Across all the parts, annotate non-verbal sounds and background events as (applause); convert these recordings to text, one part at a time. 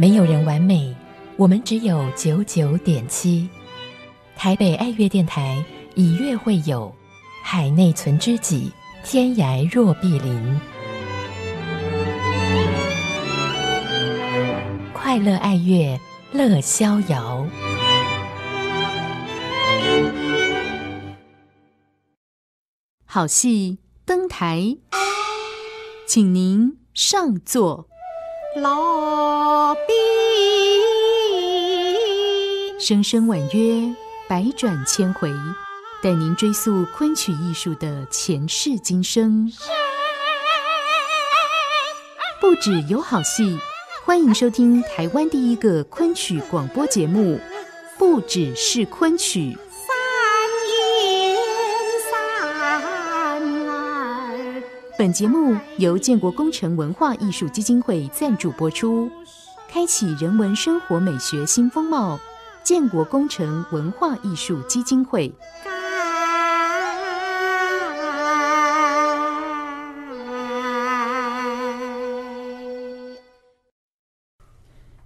没有人完美，我们只有九九点七。台北爱乐电台以乐会友，海内存知己，天涯若比邻。快乐爱乐乐逍遥，好戏登台，请您上座。老边，声声婉约，百转千回，带您追溯昆曲艺术的前世今生。不止有好戏，欢迎收听台湾第一个昆曲广播节目。不只是昆曲。本节目由建国工程文化艺术基金会赞助播出，开启人文生活美学新风貌。建国工程文化艺术基金会。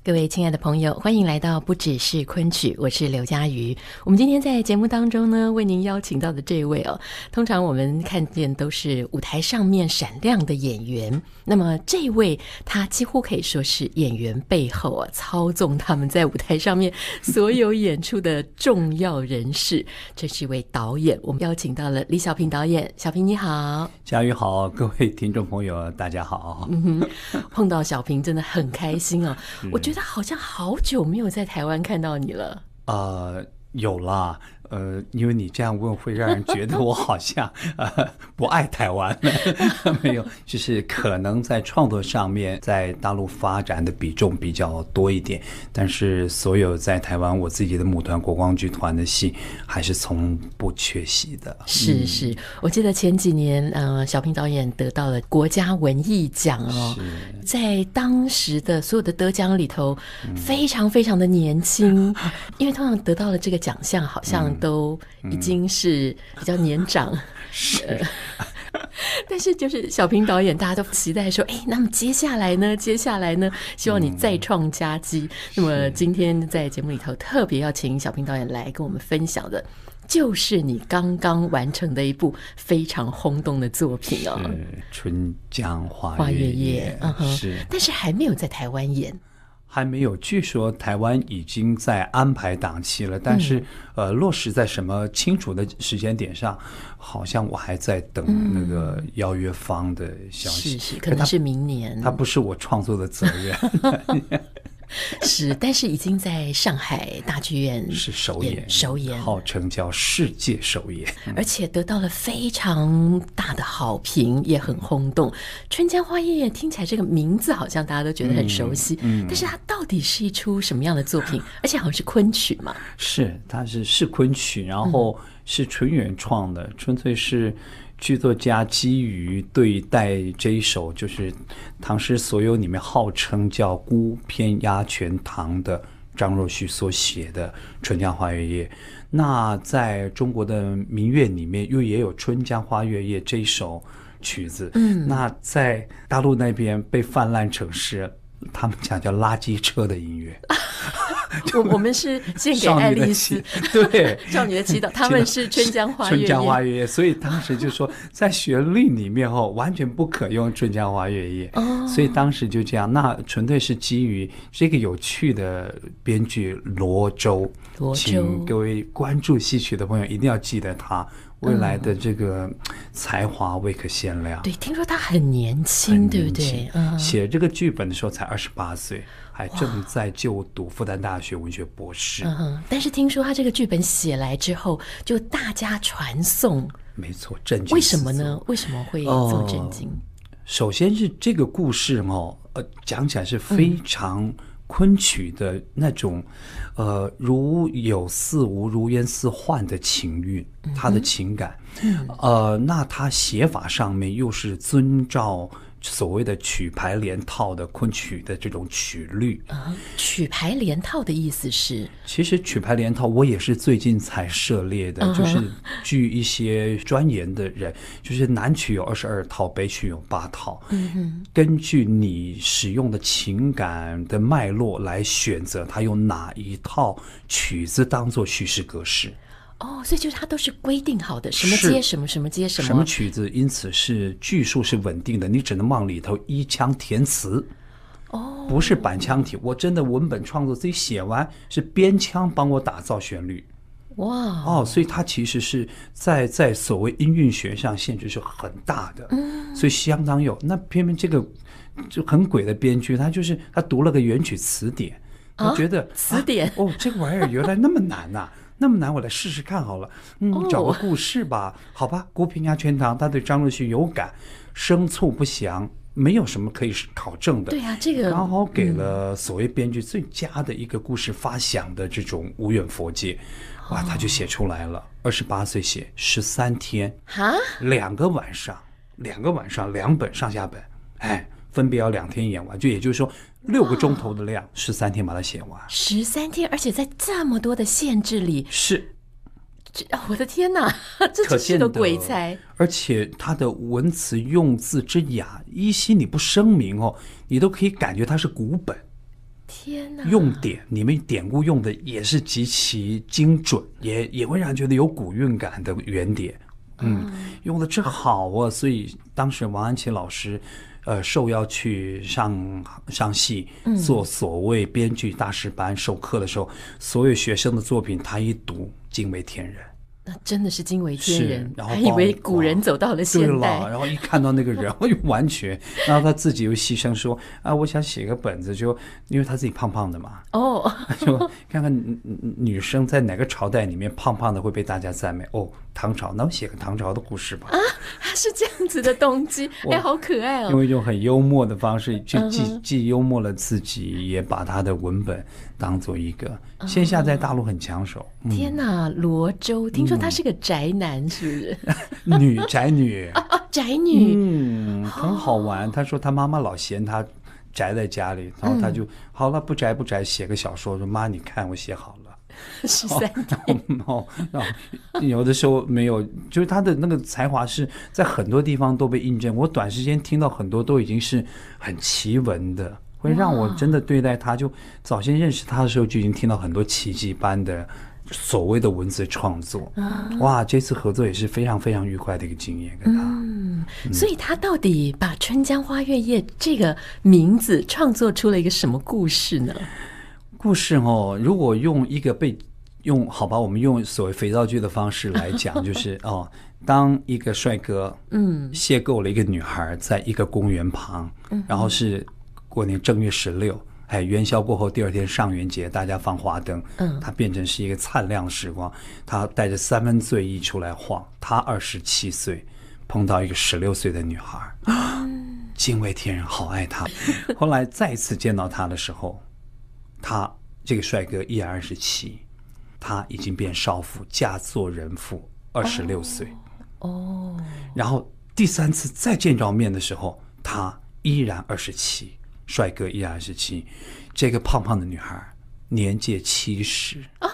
各位亲爱的朋友，欢迎来到不只是昆曲，我是刘佳瑜。我们今天在节目当中呢，为您邀请到的这位哦，通常我们看见都是舞台上面闪亮的演员，那么这位他几乎可以说是演员背后啊操纵他们在舞台上面所有演出的重要人士。这是一位导演，我们邀请到了李小平导演。小平你好，佳瑜好，各位听众朋友大家好。嗯哼，碰到小平真的很开心哦，(laughs) 我觉得。他好像好久没有在台湾看到你了。呃，有啦。呃，因为你这样问会让人觉得我好像 (laughs) 呃不爱台湾，(laughs) 没有，就是可能在创作上面在大陆发展的比重比较多一点，但是所有在台湾我自己的母团国光剧团的戏还是从不缺席的。是是，我记得前几年，呃，小平导演得到了国家文艺奖哦，在当时的所有的得奖里头，非常非常的年轻，因为通常得到了这个奖项好像。都已经是比较年长，(laughs) 是。但是就是小平导演，大家都期待说，哎，那么接下来呢？接下来呢？希望你再创佳绩。那么今天在节目里头特别要请小平导演来跟我们分享的，就是你刚刚完成的一部非常轰动的作品哦，《春江花月夜》是，但是还没有在台湾演。还没有，据说台湾已经在安排档期了，但是，呃，落实在什么清楚的时间点上，好像我还在等那个邀约方的消息。是是，可能是明年。他不是我创作的责任。(laughs) (laughs) 是，但是已经在上海大剧院 (laughs) 是首演，首演号称叫世界首演，而且得到了非常大的好评，也很轰动。《春江花月夜》听起来这个名字好像大家都觉得很熟悉，但是它到底是一出什么样的作品？(laughs) 而且好像是昆曲嘛？是，它是是昆曲，然后是纯原创的，纯粹是。剧作家基于对待这一首，就是《唐诗所有里面号称叫“孤篇压全唐”的张若虚所写的《春江花月夜》，那在中国的民乐里面又也有《春江花月夜》这一首曲子。嗯，那在大陆那边被泛滥成是，他们讲叫“垃圾车”的音乐。(laughs) (laughs) 我我们是献给爱丽丝，对 (laughs) 少女的祈祷。他们是春江花春江花月夜，所以当时就说在旋律里面哦，完全不可用春江花月夜。哦，所以当时就这样，那纯粹是基于这个有趣的编剧罗周。罗请各位关注戏曲的朋友一定要记得他未来的这个才华未可限量。对，听说他很年轻，对不对？嗯，写这个剧本的时候才二十八岁。还正在就读复旦大学文学博士，嗯哼。但是听说他这个剧本写来之后，就大家传颂。没错，震惊。为什么呢？为什么会这么震惊？首先是这个故事哦，呃，讲起来是非常昆曲的那种，呃，如有似无、如烟似幻的情韵，他的情感，呃，那他写法上面又是遵照。所谓的曲牌连套的昆曲的这种曲律啊，曲牌连套的意思是，其实曲牌连套我也是最近才涉猎的，就是据一些钻研的人，就是南曲有二十二套，北曲有八套，根据你使用的情感的脉络来选择，它用哪一套曲子当做叙事格式。哦，所以就是它都是规定好的，什么接什么，什么接什么，什么曲子。因此是句数是稳定的，你只能往里头一腔填词。哦，不是板腔体，我真的文本创作自己写完是编腔帮我打造旋律。哇，哦，所以它其实是在在所谓音韵学上限制是很大的，所以相当有。那偏偏这个就很鬼的编剧，他就是他读了个原曲词典，他觉得词典哦，这个玩意儿原来那么难呐。(laughs) 那么难，我来试试看好了。嗯，找个故事吧，好吧。孤平压全堂，他对张若虚有感，生卒不详，没有什么可以是考证的。对呀，这个刚好给了所谓编剧最佳的一个故事发想的这种无远佛界，哇，他就写出来了。二十八岁写十三天，哈，两个晚上，两个晚上，两本上下本，哎，分别要两天演完，就也就是说。六个钟头的量，十三天把它写完，十三天，而且在这么多的限制里，是，这我的天哪，(laughs) 这真是个鬼才！而且他的文词用字之雅，依稀你不声明哦，你都可以感觉他是古本。天哪，用典，你们典故用的也是极其精准，也也会让人觉得有古韵感的原点。嗯，用的真好啊！所以当时王安琪老师。呃，受邀去上上戏做所谓编剧大师班授课的时候，所有学生的作品他一读，惊为天人。那真的是惊为天人，然后还以为古人走到了现代，然后一看到那个人，然后又完全，然后他自己又牺牲说啊，我想写个本子，就因为他自己胖胖的嘛，哦，(laughs) 就看看女生在哪个朝代里面胖胖的会被大家赞美。哦，唐朝，那我写个唐朝的故事吧。啊，是这样子的动机，(laughs) 哎，好可爱哦。用一种很幽默的方式，就既既幽默了自己，也把他的文本。当做一个线下在大陆很抢手。天哪，罗周，听说他是个宅男，是不是？女 (laughs) 宅女，宅女，(laughs) 很好玩。他说他妈妈老嫌他宅在家里，然后他就好了，不宅不宅，写个小说，说妈你看我写好了。(laughs) 十三。哦，然后有的时候没有，就是他的那个才华是在很多地方都被印证。我短时间听到很多都已经是很奇闻的。会让我真的对待他，就早先认识他的时候就已经听到很多奇迹般的所谓的文字创作。哇，这次合作也是非常非常愉快的一个经验。跟他。嗯，所以他到底把《春江花月夜》这个名字创作出了一个什么故事呢？故事哦，如果用一个被用好吧，我们用所谓肥皂剧的方式来讲，就 (laughs) 是哦，当一个帅哥嗯邂逅了一个女孩，在一个公园旁，然后是。过年正月十六，哎，元宵过后第二天上元节，大家放花灯，嗯，它变成是一个灿烂时光。他带着三分醉意出来晃，他二十七岁，碰到一个十六岁的女孩，惊为天人，好爱他。(laughs) 后来再次见到他的时候，他这个帅哥依然二十七，他已经变少妇，嫁做人妇，二十六岁，哦，然后第三次再见着面的时候，他依然二十七。帅哥一二十七，这个胖胖的女孩年届七十啊，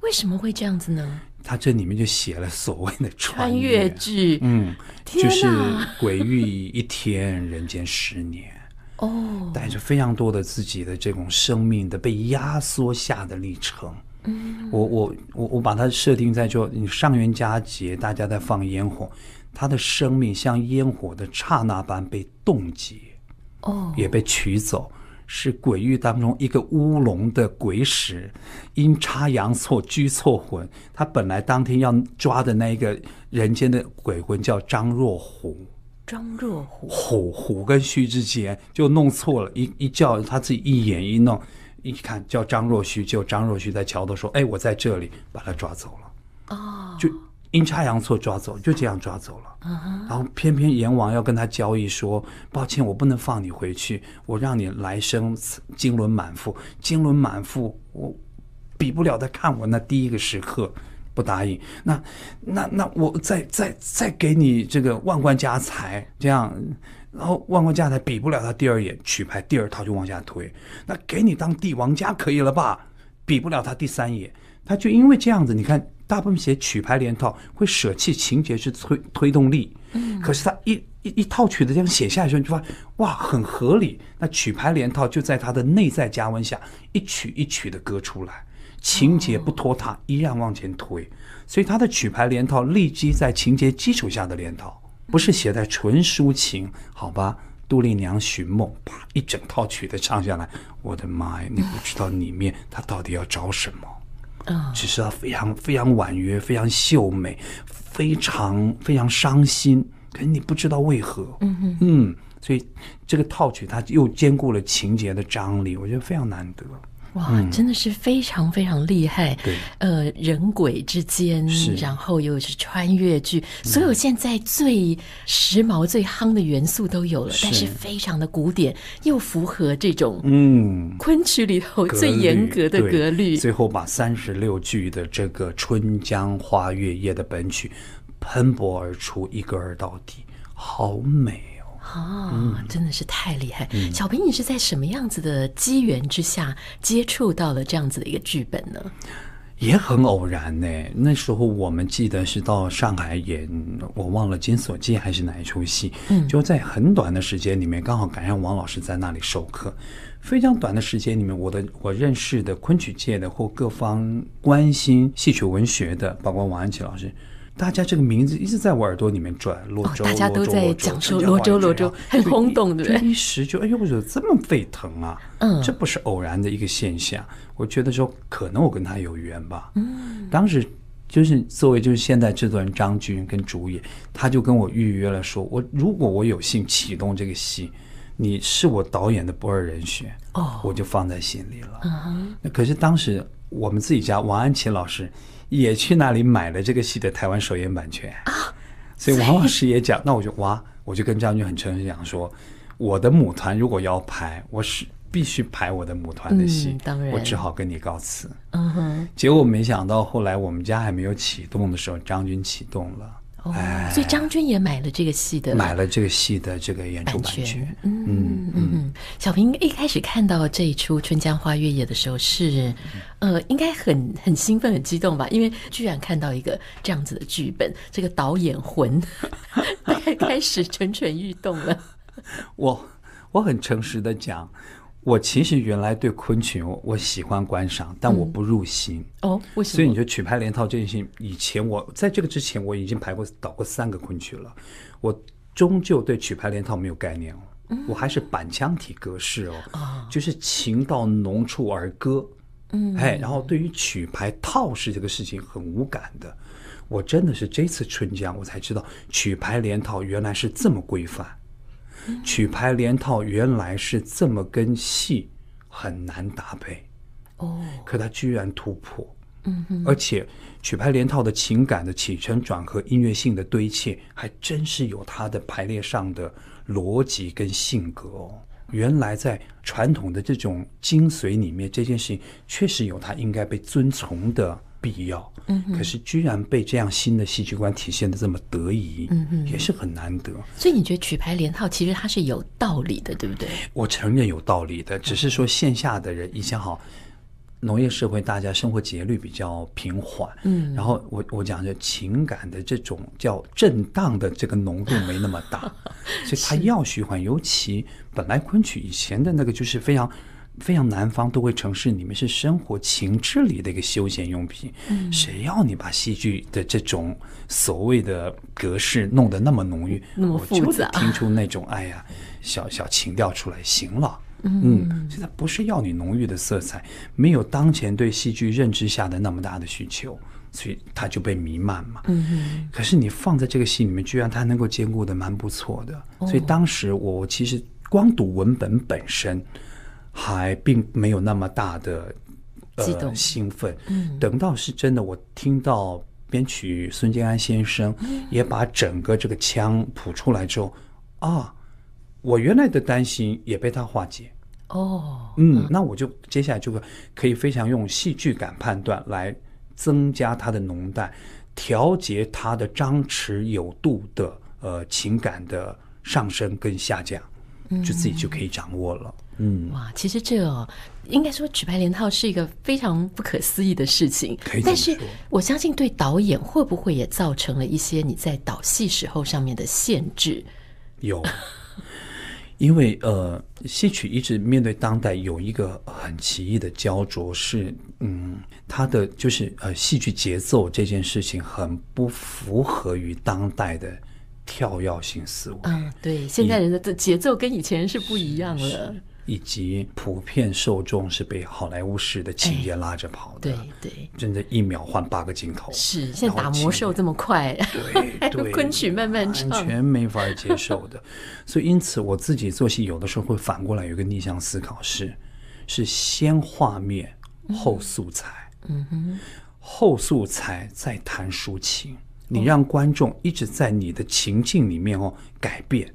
为什么会这样子呢？他这里面就写了所谓的穿越剧，嗯，就是鬼域一天，人间十年哦，带着非常多的自己的这种生命的被压缩下的历程。嗯，我我我我把它设定在就你上元佳节，大家在放烟火，他的生命像烟火的刹那般被冻结。哦，也被取走，是鬼域当中一个乌龙的鬼使，阴差阳错拘错魂。他本来当天要抓的那一个人间的鬼魂叫张若虎，张若虎虎虎跟徐之间就弄错了，一一叫他自己一眼一弄，一看叫张若虚，就张若虚在桥头说：“哎，我在这里，把他抓走了。”哦，就。阴差阳错抓走，就这样抓走了。然后偏偏阎王要跟他交易，说：“抱歉，我不能放你回去，我让你来生经纶满腹，经纶满腹，我比不了他。看我那第一个时刻不答应，那那那我再再再给你这个万贯家财，这样，然后万贯家财比不了他第二眼，取牌第二套就往下推。那给你当帝王家可以了吧？比不了他第三眼，他就因为这样子，你看。”大部分写曲牌连套会舍弃情节之推推动力，嗯，可是他一一一套曲子这样写下来时候，你发现哇，很合理。那曲牌连套就在他的内在加温下，一曲一曲的歌出来，情节不拖沓，依然往前推。所以他的曲牌连套，立基在情节基础下的连套，不是写在纯抒情。好吧，杜丽娘寻梦，啪一整套曲子唱下来，我的妈呀，你不知道里面他到底要找什么。只是他非常非常婉约，非常秀美，非常非常伤心，可是你不知道为何。嗯嗯，所以这个套曲它又兼顾了情节的张力，我觉得非常难得。哇，真的是非常非常厉害。对，呃，人鬼之间，然后又是穿越剧，所有现在最时髦、最夯的元素都有了，但是非常的古典，又符合这种嗯昆曲里头最严格的格律。最后把三十六句的这个《春江花月夜》的本曲喷薄而出，一歌儿到底，好美。啊，真的是太厉害！小平，你是在什么样子的机缘之下接触到了这样子的一个剧本呢？也很偶然呢。那时候我们记得是到上海演，我忘了《金锁记》还是哪一出戏。嗯，就在很短的时间里面，刚好赶上王老师在那里授课。非常短的时间里面，我的我认识的昆曲界的或各方关心戏曲文学的，包括王安琪老师。大家这个名字一直在我耳朵里面转，罗州，大家都在讲说罗州，罗州很轰动，对，一时就哎呦，我怎么这么沸腾啊？嗯，这不是偶然的一个现象。我觉得说可能我跟他有缘吧。嗯，当时就是作为就是现代制作人张军跟主演，他就跟我预约了，说我如果我有幸启动这个戏，你是我导演的不二人选哦，我就放在心里了。嗯那可是当时我们自己家王安琪老师。也去那里买了这个戏的台湾首演版权啊，所以王老师也讲，那我就哇，我就跟张军很诚心讲说，我的母团如果要排，我是必须排我的母团的戏，当然，我只好跟你告辞。嗯哼，结果没想到后来我们家还没有启动的时候，张军启动了。哦，所以张军也买了这个戏的，买了这个戏的这个版权。嗯嗯嗯，小平一开始看到这一出《春江花月夜》的时候是，呃，应该很很兴奋、很激动吧？因为居然看到一个这样子的剧本，这个导演魂，(laughs) 开始蠢蠢欲动了。我我很诚实的讲。我其实原来对昆曲，我喜欢观赏，但我不入心哦。为什么？所以你说曲牌联套这件事情，以前我在这个之前，我已经排过导过三个昆曲了，我终究对曲牌联套没有概念哦。我还是板腔体格式哦，就是情到浓处而歌，嗯，哎，然后对于曲牌套式这个事情很无感的。我真的是这次春江，我才知道曲牌联套原来是这么规范。曲牌连套原来是这么跟戏很难搭配，哦，可他居然突破，嗯哼，而且曲牌连套的情感的起承转合、音乐性的堆砌，还真是有它的排列上的逻辑跟性格哦。原来在传统的这种精髓里面，这件事情确实有它应该被遵从的。必要，嗯，可是居然被这样新的戏剧观体现的这么得意，嗯嗯，也是很难得。所以你觉得曲牌连套其实它是有道理的，对不对？我承认有道理的，只是说线下的人以前好农业社会，大家生活节律比较平缓，嗯，然后我我讲的情感的这种叫震荡的这个浓度没那么大，(laughs) 所以他要循环。尤其本来昆曲以前的那个就是非常。非常南方都会城市，你们是生活情致里的一个休闲用品。嗯，谁要你把戏剧的这种所谓的格式弄得那么浓郁？那么复杂我就听出那种哎呀，小小情调出来，行了。嗯，现在不是要你浓郁的色彩，没有当前对戏剧认知下的那么大的需求，所以它就被弥漫嘛。嗯，可是你放在这个戏里面，居然它能够兼顾的蛮不错的。所以当时我其实光读文本本身。还并没有那么大的呃兴奋。嗯，等到是真的，我听到编曲孙建安先生也把整个这个腔谱出来之后，啊，我原来的担心也被他化解。哦，嗯，那我就接下来就会可以非常用戏剧感判断来增加它的浓淡，调节它的张弛有度的呃情感的上升跟下降，就自己就可以掌握了。嗯哇，其实这哦，应该说举牌连套是一个非常不可思议的事情，但是我相信对导演会不会也造成了一些你在导戏时候上面的限制？有，因为呃戏曲一直面对当代有一个很奇异的焦灼，是嗯，它的就是呃戏剧节奏这件事情很不符合于当代的跳跃性思维。嗯，对，现在人的节奏跟以前是不一样了。以及普遍受众是被好莱坞式的情节拉着跑的，对对，真的，一秒换八个镜头，是现在打魔兽这么快，对 (laughs) 对，昆曲慢慢唱，全没法接受的。所以，因此我自己做戏，有的时候会反过来有一个逆向思考，是是先画面后素材，嗯哼，后素材再谈抒情。你让观众一直在你的情境里面哦，改变。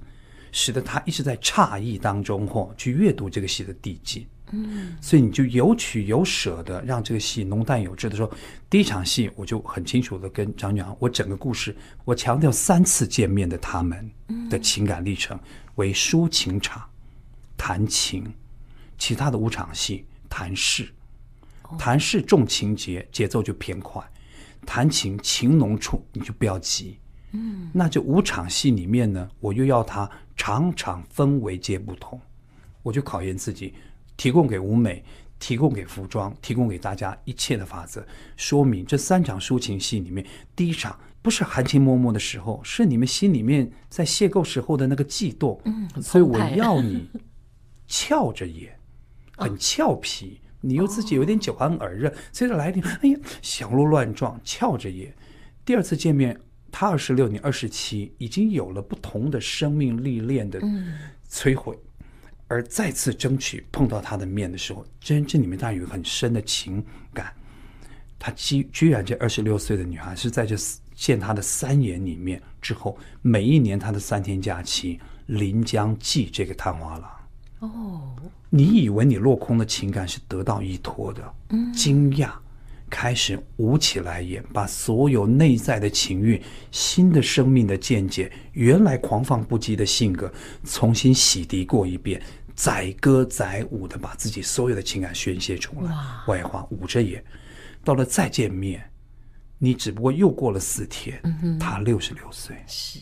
使得他一直在诧异当中，或去阅读这个戏的递进。嗯，所以你就有取有舍的让这个戏浓淡有致的时候，第一场戏我就很清楚的跟张俊昂，我整个故事我强调三次见面的他们的情感历程为抒情场，谈情；其他的五场戏谈事，谈事重情节，节奏就偏快；弹琴情浓处，你就不要急。那就五场戏里面呢，我又要他场场氛围皆不同，我就考验自己，提供给舞美，提供给服装，提供给大家一切的法则，说明这三场抒情戏里面，第一场不是含情脉脉的时候，是你们心里面在邂逅时候的那个悸动，嗯，所以我要你，(laughs) 翘着眼，很俏皮，你又自己有点酒酣耳热，接着来点，哎呀，小鹿乱撞，翘着眼，第二次见面。他二十六年、二十七，已经有了不同的生命历练的摧毁，而再次争取碰到他的面的时候，真这里面带有很深的情感。他居居然这二十六岁的女孩是在这见他的三年里面之后，每一年他的三天假期临江祭这个探花郎。哦，你以为你落空的情感是得到依托的，惊讶。开始捂起来眼，把所有内在的情欲、新的生命的见解、原来狂放不羁的性格，重新洗涤过一遍，载歌载舞的把自己所有的情感宣泄出来。外化捂着眼，到了再见面，你只不过又过了四天，他六十六岁，是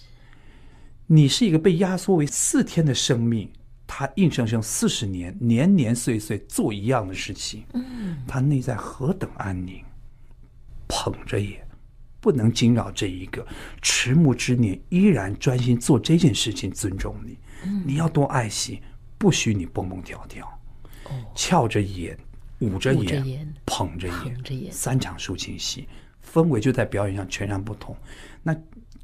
你是一个被压缩为四天的生命。他硬生生四十年年年岁岁做一样的事情，嗯，他内在何等安宁，捧着也不能惊扰这一个迟暮之年依然专心做这件事情。尊重你，你要多爱惜，不许你蹦蹦跳跳，哦，翘着眼，捂着眼，捧着眼，捧着眼，三场抒情戏氛围就在表演上全然不同，那。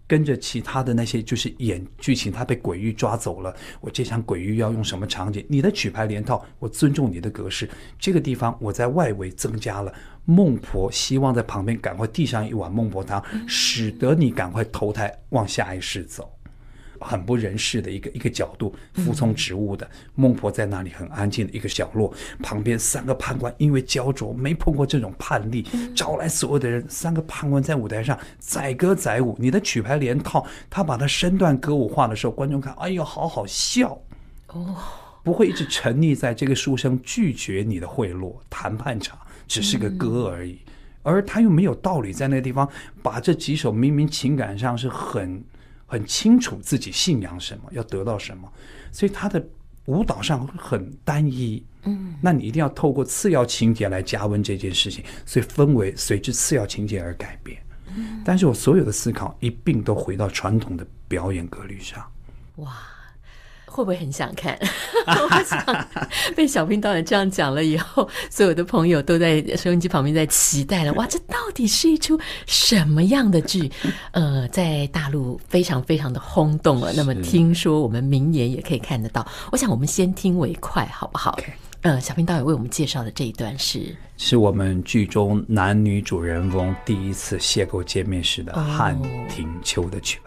跟着其他的那些就是演剧情，他被鬼域抓走了。我这场鬼域要用什么场景？你的曲牌连套，我尊重你的格式。这个地方我在外围增加了孟婆，希望在旁边赶快递上一碗孟婆汤，使得你赶快投胎往下一世走。很不人世的一个一个角度，服从职务的孟婆在那里很安静的一个角落，旁边三个判官因为焦灼没碰过这种判例，招来所有的人，三个判官在舞台上载歌载舞，你的曲牌连套，他把他身段歌舞化的时候，观众看，哎呦，好好笑哦，不会一直沉溺在这个书生拒绝你的贿赂谈判场，只是个歌而已，而他又没有道理在那个地方把这几首明明情感上是很。很清楚自己信仰什么，要得到什么，所以他的舞蹈上很单一。嗯，那你一定要透过次要情节来加温这件事情，所以氛围随之次要情节而改变。嗯，但是我所有的思考一并都回到传统的表演格律上。哇。会不会很想看？(laughs) 我想被小平导演这样讲了以后，所有的朋友都在收音机旁边在期待了。(laughs) 哇，这到底是一出什么样的剧？(laughs) 呃，在大陆非常非常的轰动了。那么听说我们明年也可以看得到。我想我们先听为快，好不好？呃，小平导演为我们介绍的这一段是，是我们剧中男女主人公第一次邂逅见面时的《汉庭秋》的曲。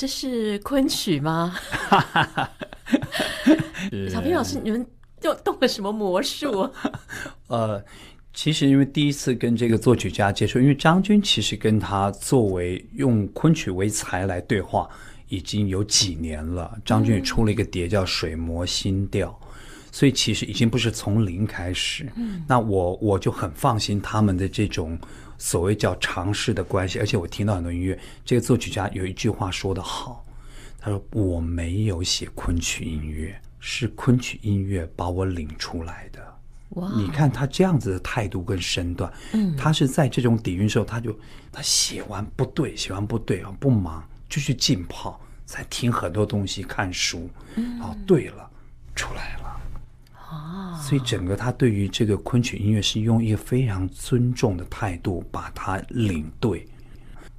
这是昆曲吗？(laughs) 小平老师，你们又动了什么魔术？(laughs) 呃，其实因为第一次跟这个作曲家接触，因为张军其实跟他作为用昆曲为材来对话已经有几年了。张军出了一个碟叫《水磨新调》，所以其实已经不是从零开始。那我我就很放心他们的这种。所谓叫尝试的关系，而且我听到很多音乐，这个作曲家有一句话说得好，他说我没有写昆曲音乐，是昆曲音乐把我领出来的。哇！你看他这样子的态度跟身段，嗯，他是在这种底蕴时候，他就他写完不对，写完不对啊，不忙，就去浸泡，再听很多东西，看书，然后对了，出来了。所以整个他对于这个昆曲音乐是用一个非常尊重的态度把它领对。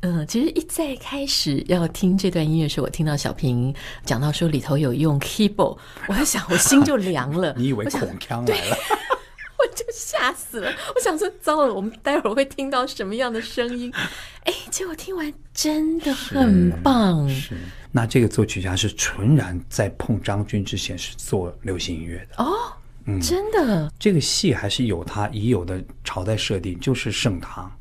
嗯，其实一在开始要听这段音乐时，我听到小平讲到说里头有用 keyboard，(laughs) 我在想我心就凉了，(laughs) 你以为恐腔来了，(laughs) 我就吓死了。我想说糟了，我们待会儿会听到什么样的声音？哎，结果听完真的很棒。是，那这个作曲家是纯然在碰张军之前是做流行音乐的哦。嗯，真的，这个戏还是有它已有的朝代设定，就是盛唐。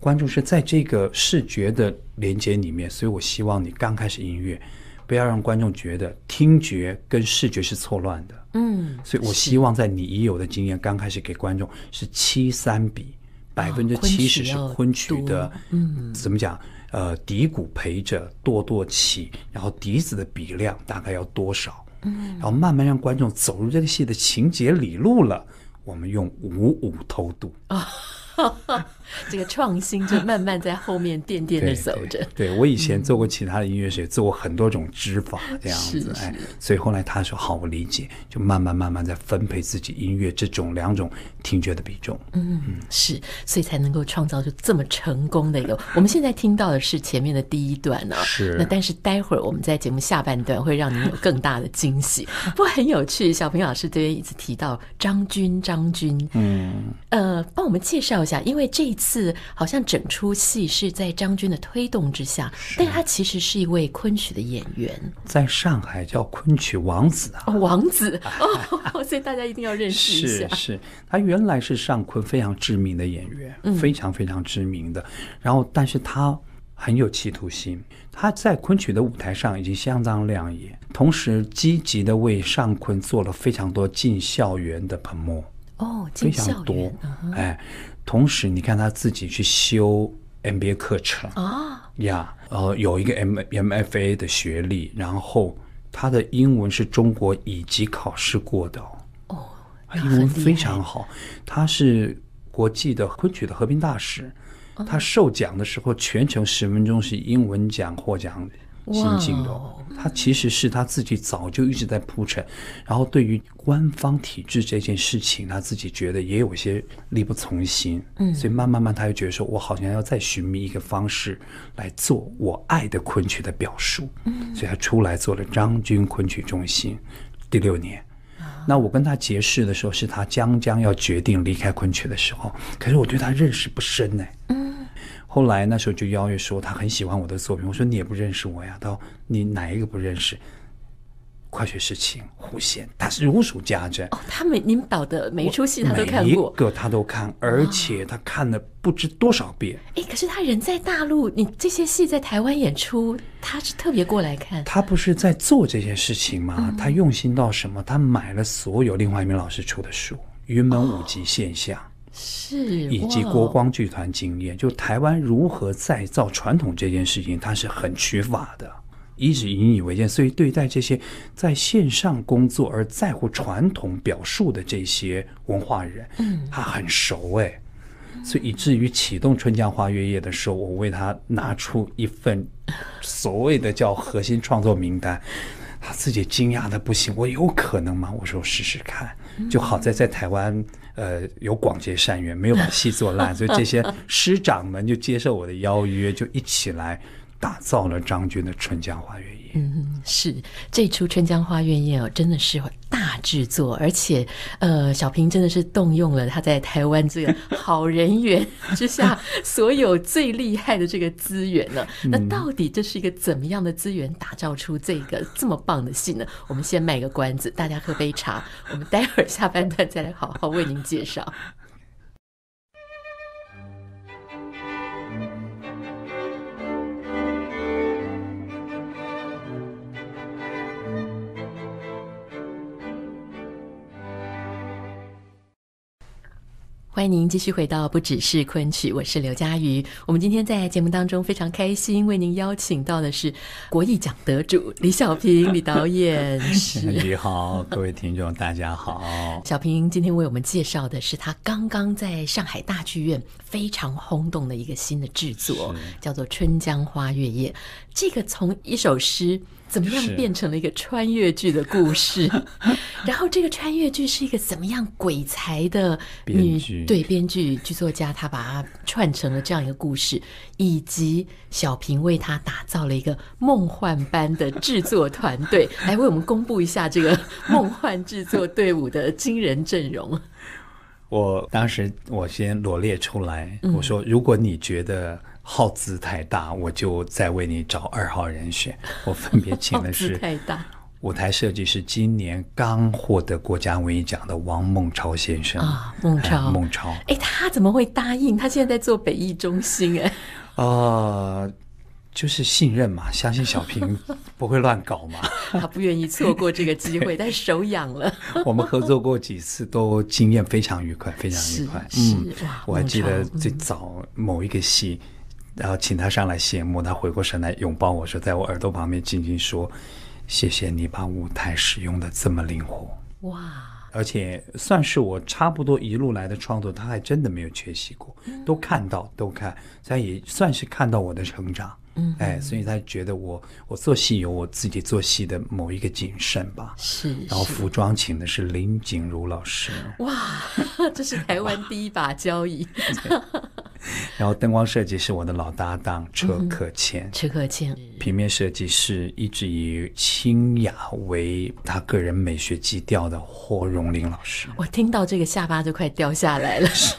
观众是在这个视觉的连接里面，所以我希望你刚开始音乐，不要让观众觉得听觉跟视觉是错乱的。嗯，所以我希望在你已有的经验刚开始给观众是七三比，百分之七十是昆曲的，嗯，怎么讲？呃，笛鼓陪着，跺跺起，然后笛子的比量大概要多少？然后慢慢让观众走入这个戏的情节里路了，我们用五五偷渡啊。(laughs) 这个创新就慢慢在后面垫垫的走着。对我以前做过其他的音乐，也做过很多种织法这样子，哎，所以后来他说好理解，就慢慢慢慢在分配自己音乐这种两种听觉的比重。嗯，是，所以才能够创造出这么成功的一个。我们现在听到的是前面的第一段呢，是。那但是待会儿我们在节目下半段会让您有更大的惊喜，(laughs) 不很有趣。小平老师这边一直提到张军，张军，嗯，呃，帮我们介绍一下，因为这。一次好像整出戏是在张军的推动之下，但他其实是一位昆曲的演员，在上海叫昆曲王子啊，王子，哦，(laughs) 所以大家一定要认识一下。是是，他原来是上昆非常知名的演员，非常非常知名的。然后，但是他很有企图心，他在昆曲的舞台上已经相当亮眼，同时积极的为上昆做了非常多进校园的喷墨。哦，非常多，哎。同时，你看他自己去修 MBA 课程啊，呀，呃，有一个 M MFA 的学历，然后他的英文是中国乙级考试过的哦，英文非常好。他是国际的昆曲的和平大使，他授奖的时候全程十分钟是英文讲获奖心境的，他其实是他自己早就一直在铺陈，然后对于官方体制这件事情，他自己觉得也有些力不从心，嗯，所以慢慢慢，他就觉得说，我好像要再寻觅一个方式来做我爱的昆曲的表述，嗯，所以他出来做了张军昆曲中心第六年，那我跟他结识的时候是他将将要决定离开昆曲的时候，可是我对他认识不深呢。嗯。后来那时候就邀约说他很喜欢我的作品，我说你也不认识我呀，他说你哪一个不认识？《快雪士情》《狐仙，他是如数家珍。哦，他每您导的每出戏他都看过，每一个他都看，而且他看了不知多少遍。哎，可是他人在大陆，你这些戏在台湾演出，他是特别过来看。他不是在做这些事情吗？他用心到什么？他买了所有另外一名老师出的书，《云门舞集现象》。是，以及国光剧团经验，就台湾如何再造传统这件事情，他是很缺乏的，一直引以为戒。所以对待这些在线上工作而在乎传统表述的这些文化人，嗯，他很熟哎。所以以至于启动《春江花月夜》的时候，我为他拿出一份所谓的叫核心创作名单，他自己惊讶的不行。我有可能吗？我说试试看，就好在在台湾。呃，有广结善缘，没有把戏做烂，所以这些师长们就接受我的邀约，就一起来。打造了张军的《春江花月夜》。嗯，是这出《春江花月夜》哦，真的是大制作，而且，呃，小平真的是动用了他在台湾这个好人缘之下所有最厉害的这个资源呢？那到底这是一个怎么样的资源打造出这个这么棒的戏呢？我们先卖个关子，大家喝杯茶，我们待会儿下半段再来好好为您介绍。欢迎您继续回到不只是昆曲，我是刘佳瑜。我们今天在节目当中非常开心，为您邀请到的是国艺奖得主李小平李导演。(laughs) 你好，各位听众，大家好。小平今天为我们介绍的是他刚刚在上海大剧院非常轰动的一个新的制作，叫做《春江花月夜》。这个从一首诗。怎么样变成了一个穿越剧的故事？(laughs) 然后这个穿越剧是一个怎么样鬼才的编剧？对，编剧剧作家他把它串成了这样一个故事，以及小平为他打造了一个梦幻般的制作团队，来为我们公布一下这个梦幻制作队伍的惊人阵容。(laughs) 我当时我先罗列出来，我说如果你觉得。耗资太大，我就再为你找二号人选。我分别请的是舞台设计师，今年刚获得国家文艺奖的王孟超先生啊，孟超，孟超，哎，他怎么会答应？他现在在做北艺中心，哎，啊，就是信任嘛，相信小平 (laughs) 不会乱搞嘛。他不愿意错过这个机会，(laughs) 但手痒了。我们合作过几次，都经验非常愉快，非常愉快。嗯，我还记得最早某一个戏。然后请他上来谢幕，他回过神来拥抱我说，在我耳朵旁边静静说：“谢谢你把舞台使用的这么灵活。”哇！而且算是我差不多一路来的创作，他还真的没有缺席过，都看到，都看，他也算是看到我的成长。嗯，哎，所以他觉得我，我做戏有我自己做戏的某一个谨慎吧。是。然后服装请的是林景如老师。哇，(laughs) 这是台湾第一把交椅。(laughs) 然后灯光设计是我的老搭档车可谦，车可谦。平面设计是一直以清雅为他个人美学基调的霍荣林老师。我听到这个下巴就快掉下来了。是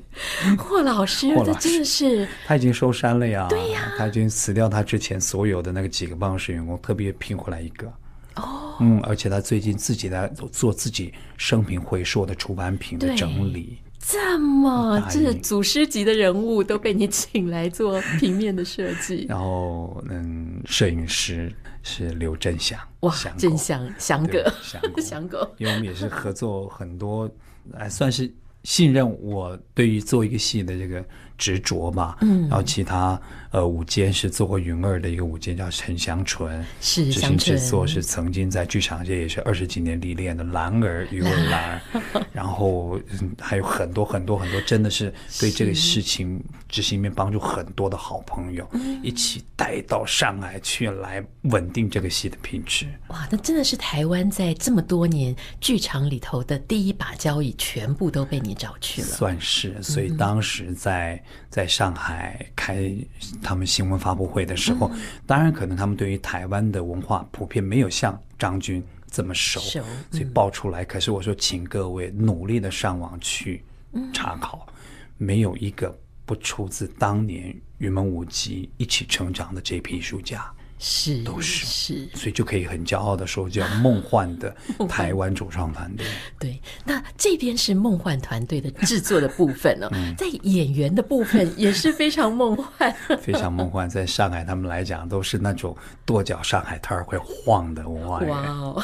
(laughs) 霍老师，这真的是他已经收山了呀？对呀，他已经辞掉他之前所有的那个几个办公室员工，特别拼回来一个。哦，嗯，而且他最近自己在做自己生平回收的出版品的整理。这么，这祖师级的人物都被你请来做平面的设计。(laughs) 然后，嗯，摄影师是刘振祥，哇，振祥祥哥，祥 (laughs) 祥哥，因为我们也是合作很多，哎，算是信任我对于做一个戏的这个。执着嘛，嗯，然后其他呃舞间是做过云儿的一个舞间叫陈祥纯，是执行制作是曾经在剧场这也是二十几年历练的男儿与文男儿，(laughs) 然后还有很多很多很多真的是对这个事情执行面帮助很多的好朋友，一起带到上海去来稳定这个戏的品质。哇，那真的是台湾在这么多年剧场里头的第一把交椅全部都被你找去了，算是。所以当时在。在上海开他们新闻发布会的时候，当然可能他们对于台湾的文化普遍没有像张军这么熟，所以爆出来。可是我说，请各位努力的上网去查考，没有一个不出自当年与门五级一起成长的这批书家。是都是是，所以就可以很骄傲的说，叫梦幻的 (laughs) 台湾主唱团队。对，那这边是梦幻团队的制作的部分哦，(laughs) 在演员的部分也是非常梦幻，(laughs) 非常梦幻。在上海，他们来讲都是那种跺脚上海滩会晃的。哇哦，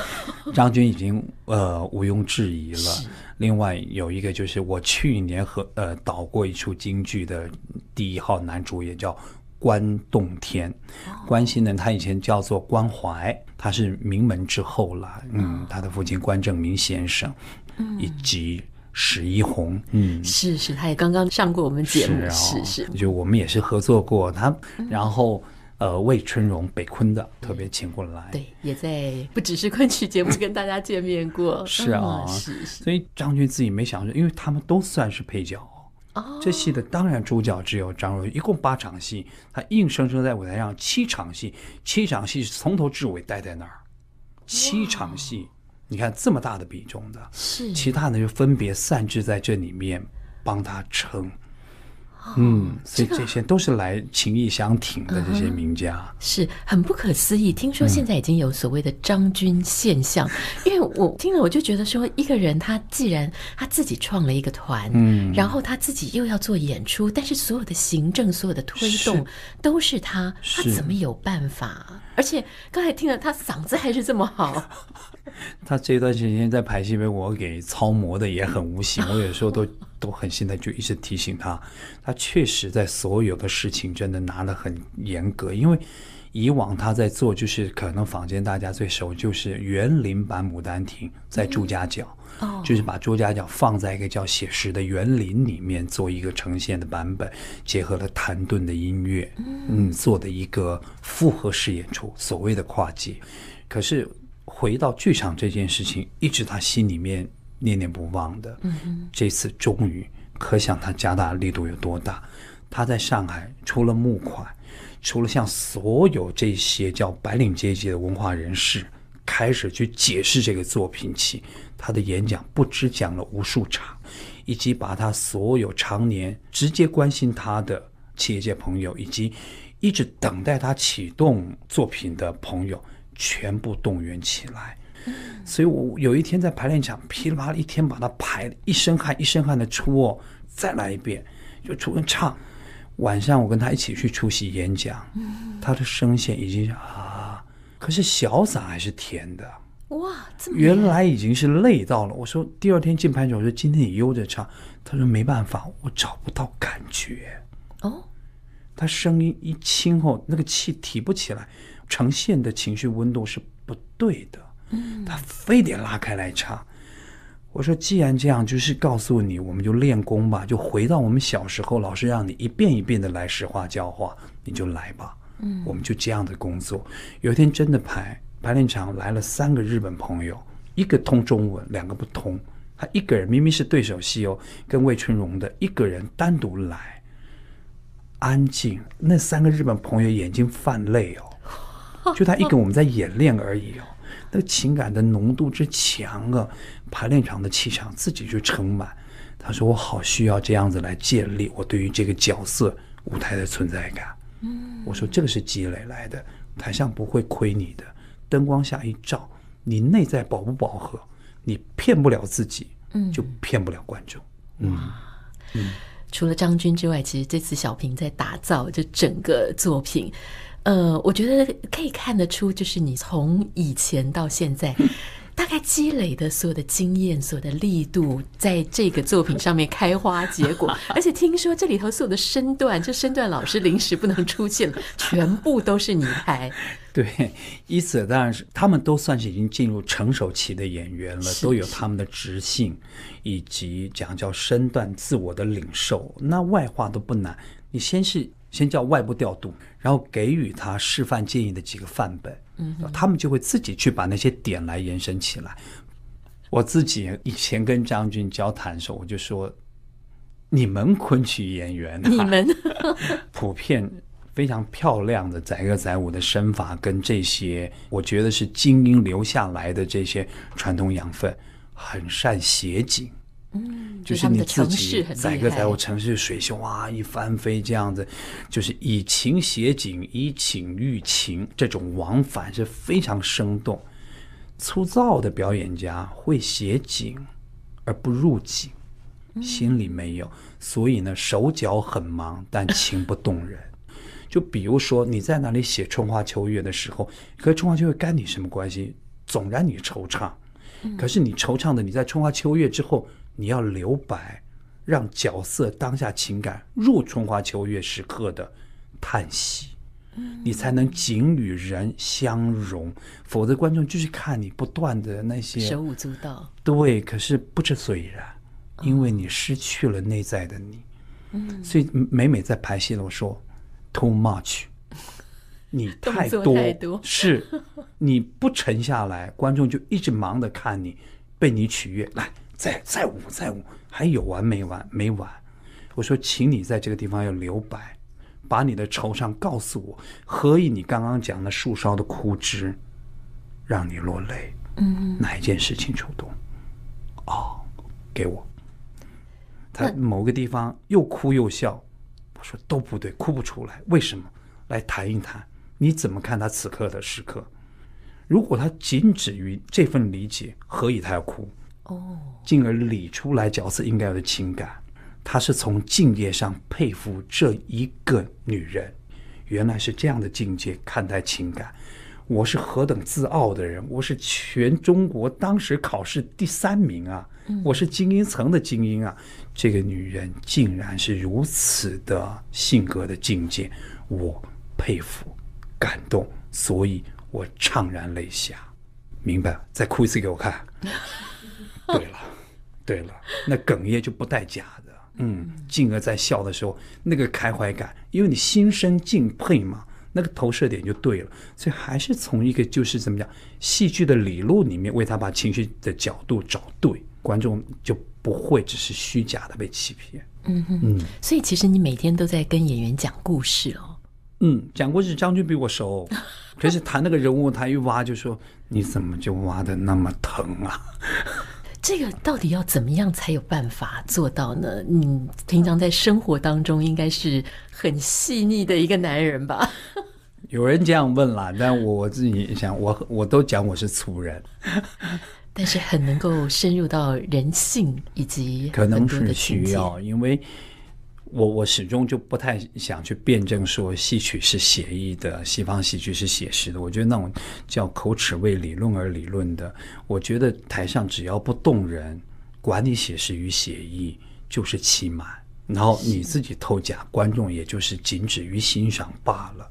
张军已经呃毋庸置疑了。另外有一个就是我去年和呃导过一出京剧的第一号男主也叫。关洞天，关西呢，他以前叫做关怀，他是名门之后了，嗯，他的父亲关正明先生，以及史一红，嗯，是是，他也刚刚上过我们节目，是是，就我们也是合作过他，然后呃，魏春荣、北昆的特别请过来，对，也在不只是昆曲节目跟大家见面过，是啊，是是，所以张军自己没想着，因为他们都算是配角。这戏的当然主角只有张若昀，一共八场戏，他硬生生在舞台上七场戏，七场戏从头至尾待在那儿，七场戏，你看这么大的比重的，是其他的就分别散置在这里面帮他撑。嗯，所以这些都是来情意相挺的这些名家，是很不可思议。听说现在已经有所谓的张军现象，(laughs) 因为我听了，我就觉得说，一个人他既然他自己创了一个团，嗯，然后他自己又要做演出，但是所有的行政、所有的推动都是他，他怎么有办法？而且刚才听了他嗓子还是这么好，(laughs) 他这段时间在排戏被我给操磨的也很无形，我有时候都 (laughs) 都很现在就一直提醒他，他确实在所有的事情真的拿的很严格，因为以往他在做就是可能坊间大家最熟就是园林版《牡丹亭》在朱家角。就是把《朱家角》放在一个叫写实的园林里面做一个呈现的版本，结合了谭盾的音乐，嗯，做的一个复合式演出，所谓的跨界。可是回到剧场这件事情，一直他心里面念念不忘的。嗯，这次终于，可想他加大力度有多大。他在上海出了木块，除了向所有这些叫白领阶级的文化人士。开始去解释这个作品起，他的演讲不止讲了无数场，以及把他所有常年直接关心他的企业界朋友，以及一直等待他启动作品的朋友全部动员起来。所以我有一天在排练场噼里啪啦一天把他排，一身汗一身汗的出，哦，再来一遍，就除了唱，晚上我跟他一起去出席演讲，他的声线已经啊。可是小嗓还是甜的哇！原来已经是累到了。我说第二天进潘总，我说今天你悠着唱，他说没办法，我找不到感觉。哦，他声音一轻后，那个气提不起来，呈现的情绪温度是不对的。嗯，他非得拉开来唱。我说既然这样，就是告诉你，我们就练功吧，就回到我们小时候，老师让你一遍一遍的来实话教话，你就来吧。嗯，我们就这样的工作。有一天真的排排练场来了三个日本朋友，一个通中文，两个不通。他一个人明明是对手戏哦，跟魏春荣的一个人单独来，安静。那三个日本朋友眼睛泛泪哦，就他一个我们在演练而已哦。那情感的浓度之强啊，排练场的气场自己就撑满。他说我好需要这样子来建立我对于这个角色舞台的存在感。我说这个是积累来的，台上不会亏你的。灯光下一照，你内在饱不饱和，你骗不了自己，嗯，就骗不了观众。嗯，除了张军之外，其实这次小平在打造这整个作品，呃，我觉得可以看得出，就是你从以前到现在。大概积累的所有的经验，所有的力度，在这个作品上面开花结果。(laughs) 而且听说这里头所有的身段，这身段老师临时不能出现了，全部都是女拍。(laughs) 对，因此当然是他们都算是已经进入成熟期的演员了，都有他们的直性，以及讲叫身段自我的领受，那外化都不难。你先是先叫外部调度，然后给予他示范建议的几个范本。嗯，他们就会自己去把那些点来延伸起来。我自己以前跟张军交谈的时候，我就说，你们昆曲演员，你们 (laughs) (laughs) 普遍非常漂亮的载歌载舞的身法，跟这些我觉得是精英留下来的这些传统养分，很善写景。就是你自己载歌载舞，城市水袖哇一翻飞，这样子，就是以情写景，以景喻情，这种往返是非常生动。粗糙的表演家会写景而不入景，心里没有，所以呢，手脚很忙，但情不动人。就比如说你在那里写春花秋月的时候，可春花秋月跟你什么关系？总让你惆怅，可是你惆怅的你在春花秋月之后。你要留白，让角色当下情感入春花秋月时刻的叹息，你才能景与人相融，否则观众就是看你不断的那些手舞足蹈，对，可是不知所以然，因为你失去了内在的你，嗯，所以每每在排戏，的我说 too much，(laughs) 你太多，是，你不沉下来，观众就一直忙着看你被你取悦，来。再再舞再舞，还有完没完没完！我说，请你在这个地方要留白，把你的惆怅告诉我。何以你刚刚讲的树梢的枯枝，让你落泪？嗯，哪一件事情触动？哦，给我。他某个地方又哭又笑，我说都不对，哭不出来。为什么？来谈一谈，你怎么看他此刻的时刻？如果他仅止于这份理解，何以他要哭？哦，进而理出来角色应该有的情感，他是从境界上佩服这一个女人，原来是这样的境界看待情感。我是何等自傲的人，我是全中国当时考试第三名啊，我是精英层的精英啊。这个女人竟然是如此的性格的境界，我佩服、感动，所以我怅然泪下。明白再哭一次给我看。(laughs) 对了，对了，那哽咽就不带假的。嗯，进而在笑的时候，那个开怀感，因为你心生敬佩嘛，那个投射点就对了。所以还是从一个就是怎么讲，戏剧的理路里面为他把情绪的角度找对，观众就不会只是虚假的被欺骗。嗯嗯，所以其实你每天都在跟演员讲故事哦。嗯，讲故事张军比我熟，可是谈那个人物，他一挖就说：“你怎么就挖的那么疼啊？”这个到底要怎么样才有办法做到呢？你平常在生活当中应该是很细腻的一个男人吧？有人这样问啦，但我我自己想，我我都讲我是粗人，(laughs) 但是很能够深入到人性以及可能的需要，因为。我我始终就不太想去辩证说戏曲是写意的，西方戏剧是写实的。我觉得那种叫口齿为理论而理论的，我觉得台上只要不动人，管你写实与写意就是欺瞒。然后你自己偷假，观众也就是仅止于欣赏罢了。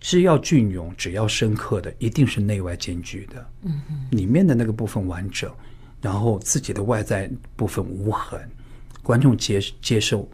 只要隽永，只要深刻的，一定是内外兼具的。嗯嗯，里面的那个部分完整，然后自己的外在部分无痕，观众接接受。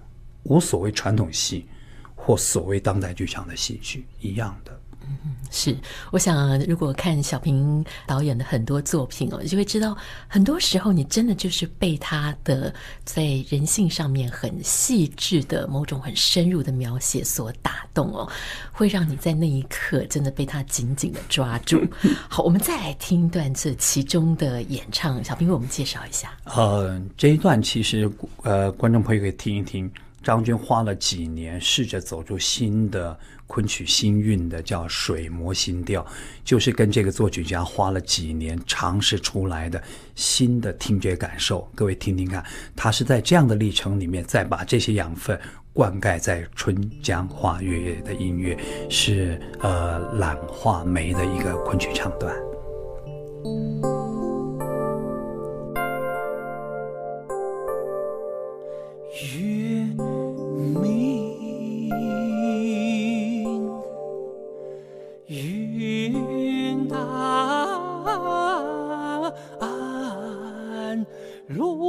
无所谓传统戏，或所谓当代剧场的戏剧一样的。嗯，是。我想，如果看小平导演的很多作品哦，你就会知道，很多时候你真的就是被他的在人性上面很细致的某种很深入的描写所打动哦，会让你在那一刻真的被他紧紧的抓住。(laughs) 好，我们再来听一段这其中的演唱。小平为我们介绍一下。呃，这一段其实呃，观众朋友可以听一听。张军花了几年，试着走出新的昆曲新韵的，叫水磨新调，就是跟这个作曲家花了几年尝试出来的新的听觉感受。各位听听看，他是在这样的历程里面，再把这些养分灌溉在《春江花月夜》的音乐，是呃《懒画眉》的一个昆曲唱段。如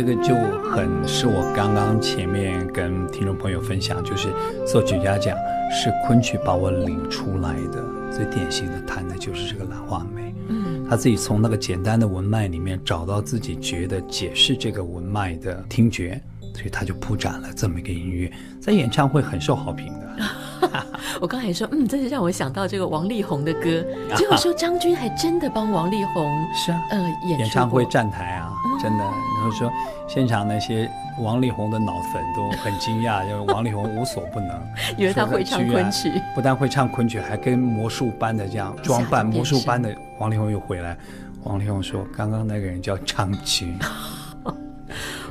这个就很是我刚刚前面跟听众朋友分享，就是作曲家讲是昆曲把我领出来的，最典型的弹的就是这个兰花梅。嗯，他自己从那个简单的文脉里面找到自己觉得解释这个文脉的听觉，所以他就铺展了这么一个音乐，在演唱会很受好评的。(laughs) 我刚才说，嗯，这就让我想到这个王力宏的歌，(laughs) 结果说张军还真的帮王力宏是啊，呃，演唱会站台啊，真的。他说：“现场那些王力宏的脑粉都很惊讶，因 (laughs) 为王力宏无所不能，因为他会唱昆曲，不但会唱昆曲，还跟魔术般的这样装扮，魔术般的王力宏又回来。王力宏说：‘刚刚那个人叫张琴。”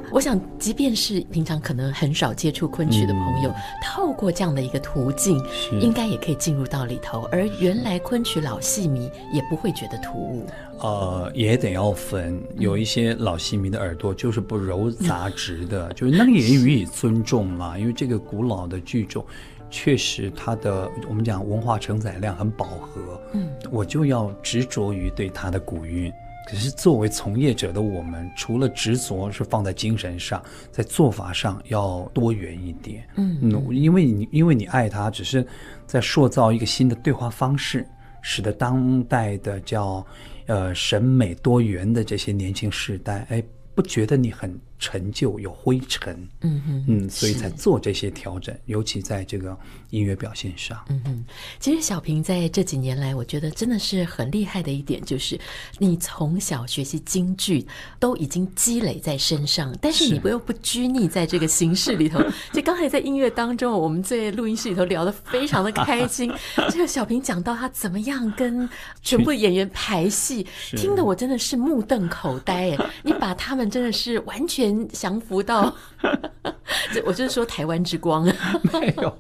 我想，即便是平常可能很少接触昆曲的朋友，透过这样的一个途径，应该也可以进入到里头。而原来昆曲老戏迷也不会觉得突兀。呃，也得要分，有一些老戏迷的耳朵就是不揉杂质的，就是那也予以尊重嘛。因为这个古老的剧种，确实它的我们讲文化承载量很饱和。嗯，我就要执着于对它的古韵。可是，作为从业者的我们，除了执着，是放在精神上，在做法上要多元一点。嗯，努，因为你因为你爱他，只是在塑造一个新的对话方式，使得当代的叫，呃，审美多元的这些年轻世代，哎，不觉得你很。陈旧有灰尘，嗯嗯嗯，所以才做这些调整，尤其在这个音乐表现上，嗯嗯。其实小平在这几年来，我觉得真的是很厉害的一点，就是你从小学习京剧都已经积累在身上，但是你又不拘泥在这个形式里头。(laughs) 就刚才在音乐当中，我们在录音室里头聊得非常的开心。(laughs) 这个小平讲到他怎么样跟全部演员排戏，听得我真的是目瞪口呆。哎，你把他们真的是完全。降服到，(laughs) 我就是说台湾之光 (laughs) 没有，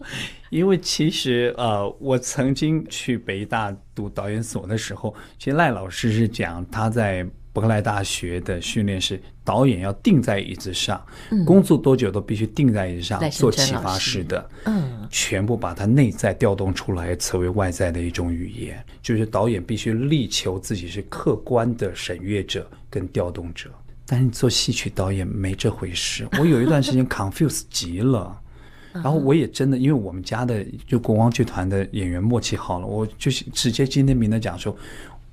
因为其实呃，我曾经去北大读导演所的时候，其实赖老师是讲他在伯克利大学的训练是导演要定在椅子上，工作多久都必须定在椅子上做启发式的，嗯，全部把他内在调动出来，成为外在的一种语言，就是导演必须力求自己是客观的审阅者跟调动者。但是做戏曲导演没这回事，(laughs) 我有一段时间 confuse 极了，然后我也真的，因为我们家的就国王剧团的演员默契好了，我就直接今天明的讲说，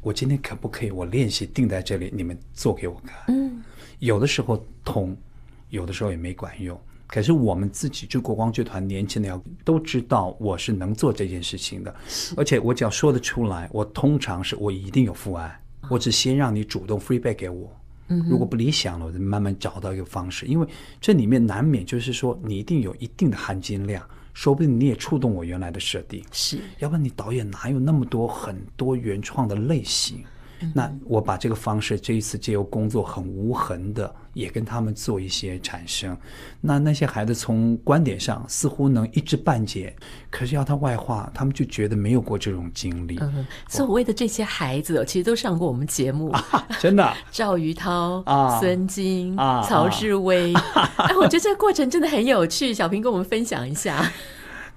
我今天可不可以我练习定在这里，你们做给我看。嗯，有的时候通，有的时候也没管用。可是我们自己就国光剧团年轻的要都知道我是能做这件事情的，而且我只要说得出来，我通常是我一定有父爱，我只先让你主动 free back 给我。如果不理想了，我就慢慢找到一个方式，因为这里面难免就是说你一定有一定的含金量，说不定你也触动我原来的设定，是，要不然你导演哪有那么多很多原创的类型？那我把这个方式这一次借由工作很无痕的。也跟他们做一些产生，那那些孩子从观点上似乎能一知半解，可是要他外化，他们就觉得没有过这种经历。所谓的这些孩子，其实都上过我们节目，(laughs) 真的。赵于涛、孙晶、曹志威，(laughs) 我觉得这过程真的很有趣。小平跟我们分享一下，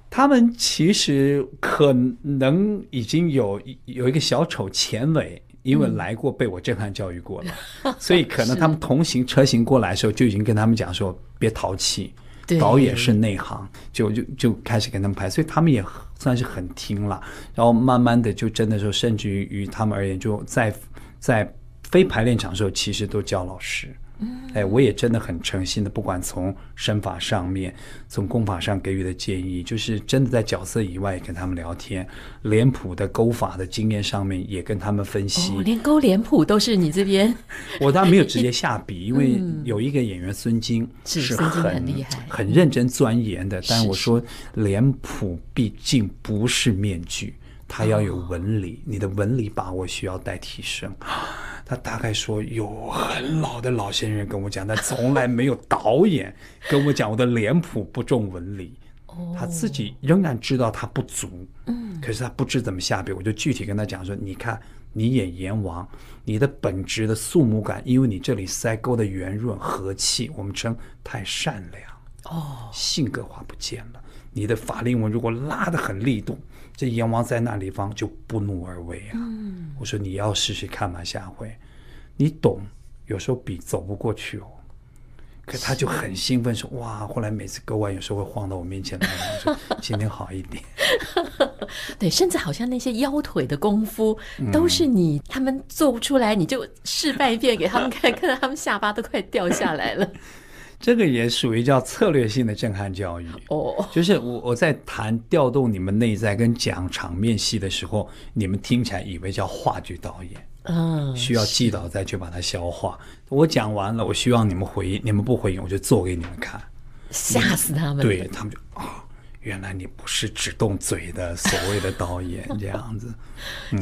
他们其实可能已经有有一个小丑前尾，因为来过被我震撼教育过了，(laughs) 所以可能他们同行车型过来的时候就已经跟他们讲说别淘气，导演是内行，就就就开始给他们拍，所以他们也算是很听了。然后慢慢的就真的说，甚至于于他们而言，就在在非排练场的时候，其实都叫老师。哎，我也真的很诚心的，不管从身法上面，从功法上给予的建议，就是真的在角色以外跟他们聊天，脸谱的勾法的经验上面也跟他们分析。连勾脸谱都是你这边？我当然没有直接下笔，因为有一个演员孙晶是很很认真钻研的。但我说脸谱毕竟不是面具，它要有纹理，你的纹理把握需要再提升。(laughs) 他大概说有很老的老先生跟我讲，但从来没有导演跟我讲我的脸谱不重纹理。哦，他自己仍然知道他不足，嗯，可是他不知怎么下笔。我就具体跟他讲说：，你看，你演阎王，你的本质的肃穆感，因为你这里腮沟的圆润和气，我们称太善良，哦，性格化不见了。你的法令纹如果拉得很力度。这阎王在那里方就不怒而威啊！我说你要试试看嘛，下回，你懂，有时候比走不过去哦。可他就很兴奋说：“哇！”后来每次割完，有时候会晃到我面前来，我说：(laughs) “今天好一点。(laughs) ”对，甚至好像那些腰腿的功夫都是你他们做不出来，你就示范一遍给他们看，看到他们下巴都快掉下来了。这个也属于叫策略性的震撼教育，哦，就是我我在谈调动你们内在跟讲场面戏的时候，你们听起来以为叫话剧导演，嗯，需要记到再去把它消化。我讲完了，我希望你们回应，你们不回应我就做给你们看，吓死他们，对他们就啊。原来你不是只动嘴的 (laughs) 所谓的导演 (laughs) 这样子，嗯，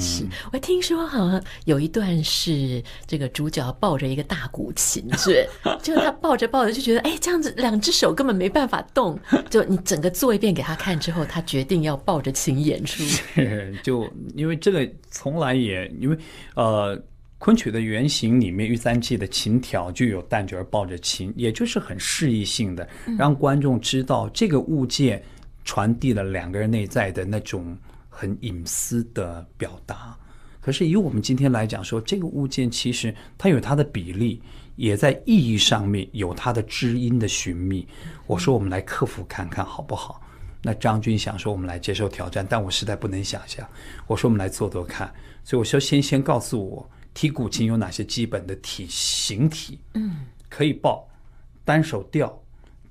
我听说哈有一段是这个主角抱着一个大古琴，是 (laughs) 就他抱着抱着就觉得哎这样子两只手根本没办法动，就你整个做一遍给他看之后，他决定要抱着琴演出。是，就因为这个从来也因为呃昆曲的原型里面《玉簪记》的琴条就有旦角抱着琴，也就是很示意性的让观众知道这个物件。传递了两个人内在的那种很隐私的表达。可是以我们今天来讲，说这个物件其实它有它的比例，也在意义上面有它的知音的寻觅。我说我们来克服看看好不好？那张军想说我们来接受挑战，但我实在不能想象。我说我们来做做看。所以我说先先告诉我，提古琴有哪些基本的体形体？嗯，可以抱，单手吊，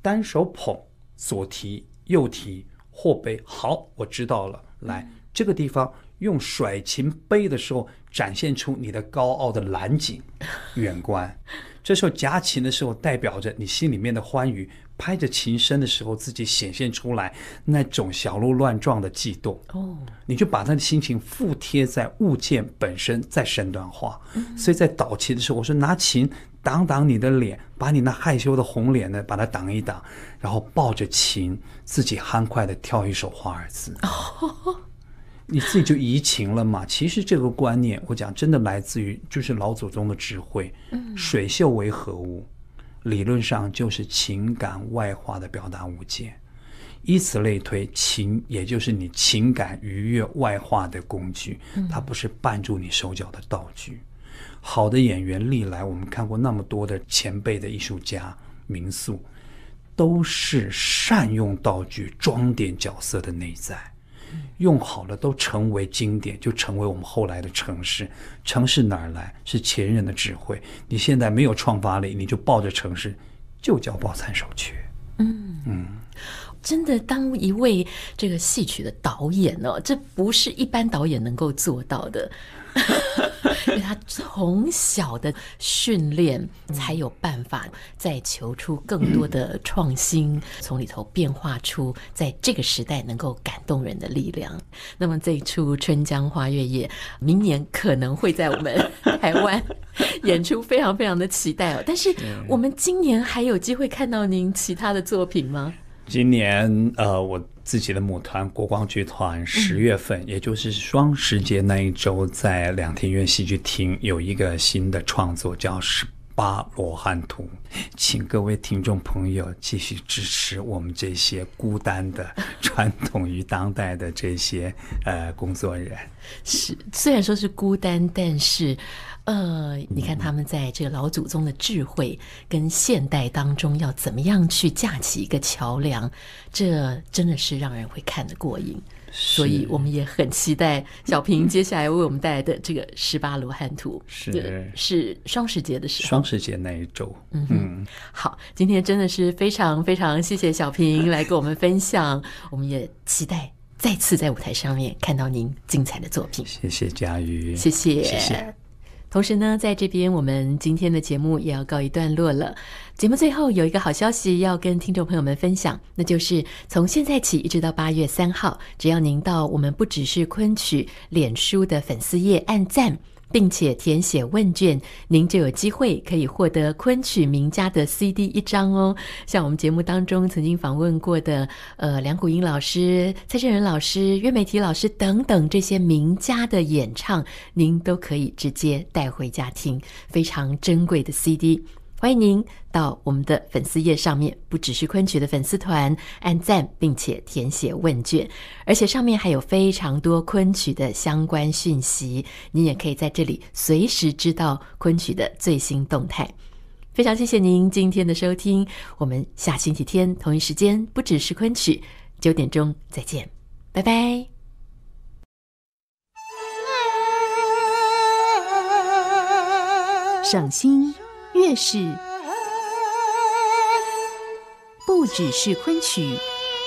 单手捧，左提。右提或背，好，我知道了。来，这个地方用甩琴背的时候，展现出你的高傲的蓝景远观；这时候夹琴的时候，代表着你心里面的欢愉。拍着琴声的时候，自己显现出来那种小鹿乱撞的悸动哦，你就把他的心情附贴在物件本身，再身段化。所以在导琴的时候，我说拿琴挡挡你的脸，把你那害羞的红脸呢，把它挡一挡，然后抱着琴自己欢快的跳一首华尔兹，你自己就移情了嘛。其实这个观念，我讲真的来自于就是老祖宗的智慧。嗯，水秀为何物？理论上就是情感外化的表达物件，以此类推，情也就是你情感愉悦外化的工具，它不是绊住你手脚的道具。好的演员历来，我们看过那么多的前辈的艺术家名宿，都是善用道具装点角色的内在。用好了都成为经典，就成为我们后来的城市。城市哪儿来？是前人的智慧。你现在没有创发力，你就抱着城市，就叫抱残守缺。嗯嗯，真的，当一位这个戏曲的导演呢，这不是一般导演能够做到的。(laughs) 因为他从小的训练，才有办法再求出更多的创新，从里头变化出在这个时代能够感动人的力量。那么这一出《春江花月夜》明年可能会在我们台湾演出，非常非常的期待哦。但是我们今年还有机会看到您其他的作品吗？今年呃，我自己的母团国光剧团十月份，也就是双十节那一周，在两厅院戏剧厅有一个新的创作叫《十八罗汉图》，请各位听众朋友继续支持我们这些孤单的传统与当代的这些呃工作人员。是，虽然说是孤单，但是。呃，你看他们在这个老祖宗的智慧跟现代当中，要怎么样去架起一个桥梁，这真的是让人会看得过瘾。所以，我们也很期待小平接下来为我们带来的这个十八罗汉图。是 (laughs) 是，双十节的时候，双十节那一周。嗯嗯，好，今天真的是非常非常谢谢小平来跟我们分享，我们也期待再次在舞台上面看到您精彩的作品。谢谢佳瑜，谢谢谢谢。同时呢，在这边我们今天的节目也要告一段落了。节目最后有一个好消息要跟听众朋友们分享，那就是从现在起一直到八月三号，只要您到我们不只是昆曲脸书的粉丝页按赞。并且填写问卷，您就有机会可以获得昆曲名家的 CD 一张哦。像我们节目当中曾经访问过的，呃，梁谷英老师、蔡振仁老师、岳美缇老师等等这些名家的演唱，您都可以直接带回家听，非常珍贵的 CD。欢迎您到我们的粉丝页上面，不只是昆曲的粉丝团，按赞并且填写问卷，而且上面还有非常多昆曲的相关讯息，你也可以在这里随时知道昆曲的最新动态。非常谢谢您今天的收听，我们下星期天同一时间不只是昆曲九点钟再见，拜拜。赏心。越是不只是昆曲，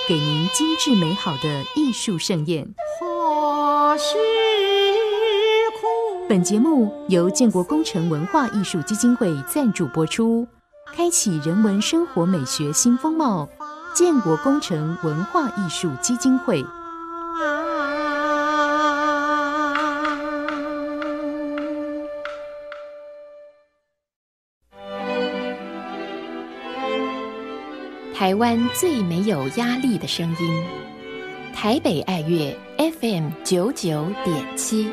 给您精致美好的艺术盛宴。本节目由建国工程文化艺术基金会赞助播出，开启人文生活美学新风貌。建国工程文化艺术基金会。台湾最没有压力的声音，台北爱乐 FM 九九点七。